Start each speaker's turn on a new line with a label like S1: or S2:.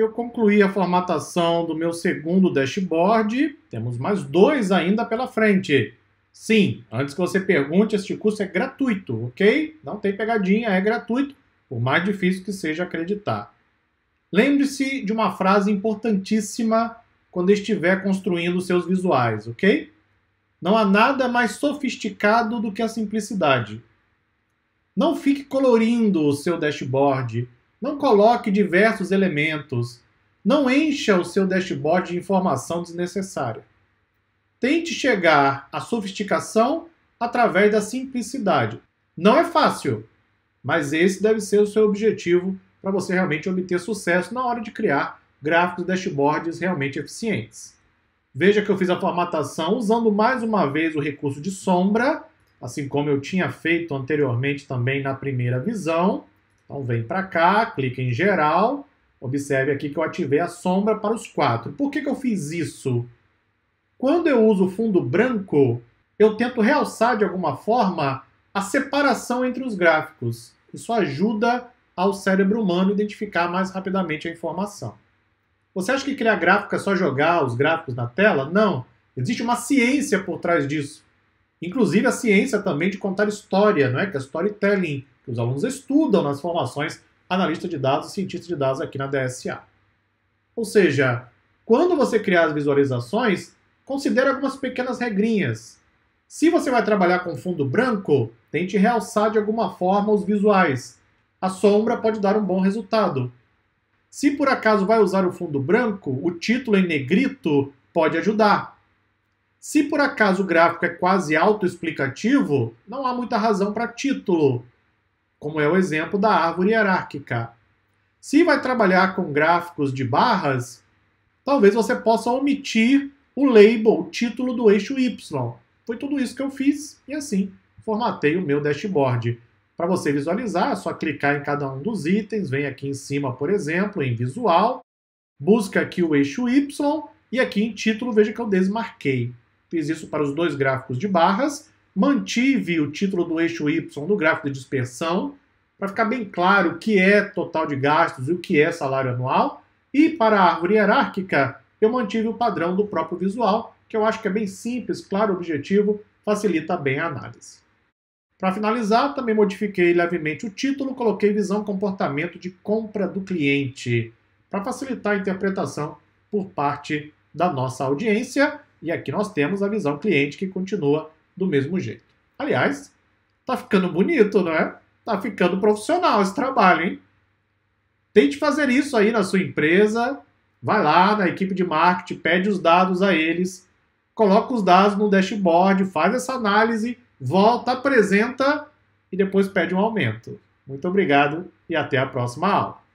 S1: eu concluí a formatação do meu segundo dashboard. Temos mais dois ainda pela frente. Sim, antes que você pergunte, este curso é gratuito, ok? Não tem pegadinha, é gratuito, por mais difícil que seja acreditar. Lembre-se de uma frase importantíssima quando estiver construindo seus visuais, ok? Não há nada mais sofisticado do que a simplicidade. Não fique colorindo o seu dashboard não coloque diversos elementos. Não encha o seu dashboard de informação desnecessária. Tente chegar à sofisticação através da simplicidade. Não é fácil, mas esse deve ser o seu objetivo para você realmente obter sucesso na hora de criar gráficos e dashboards realmente eficientes. Veja que eu fiz a formatação usando mais uma vez o recurso de sombra, assim como eu tinha feito anteriormente também na primeira visão. Então vem para cá, clica em geral, observe aqui que eu ativei a sombra para os quatro. Por que, que eu fiz isso? Quando eu uso fundo branco, eu tento realçar de alguma forma a separação entre os gráficos. Isso ajuda ao cérebro humano identificar mais rapidamente a informação. Você acha que criar gráfico é só jogar os gráficos na tela? Não. Existe uma ciência por trás disso. Inclusive a ciência também de contar história, não é? Que é storytelling, que os alunos estudam nas formações analista de dados e cientista de dados aqui na DSA. Ou seja, quando você criar as visualizações, considere algumas pequenas regrinhas. Se você vai trabalhar com fundo branco, tente realçar de alguma forma os visuais. A sombra pode dar um bom resultado. Se por acaso vai usar o fundo branco, o título em negrito pode ajudar. Se por acaso o gráfico é quase autoexplicativo, não há muita razão para título como é o exemplo da árvore hierárquica. Se vai trabalhar com gráficos de barras, talvez você possa omitir o label, o título do eixo Y. Foi tudo isso que eu fiz e assim formatei o meu dashboard. Para você visualizar, é só clicar em cada um dos itens, vem aqui em cima, por exemplo, em visual, busca aqui o eixo Y e aqui em título veja que eu desmarquei. Fiz isso para os dois gráficos de barras mantive o título do eixo Y no gráfico de dispersão, para ficar bem claro o que é total de gastos e o que é salário anual. E para a árvore hierárquica, eu mantive o padrão do próprio visual, que eu acho que é bem simples, claro, objetivo, facilita bem a análise. Para finalizar, também modifiquei levemente o título, coloquei visão comportamento de compra do cliente, para facilitar a interpretação por parte da nossa audiência. E aqui nós temos a visão cliente que continua do mesmo jeito. Aliás, tá ficando bonito, não é? Tá ficando profissional esse trabalho, hein? Tente fazer isso aí na sua empresa. Vai lá na equipe de marketing, pede os dados a eles, coloca os dados no dashboard, faz essa análise, volta, apresenta e depois pede um aumento. Muito obrigado e até a próxima aula.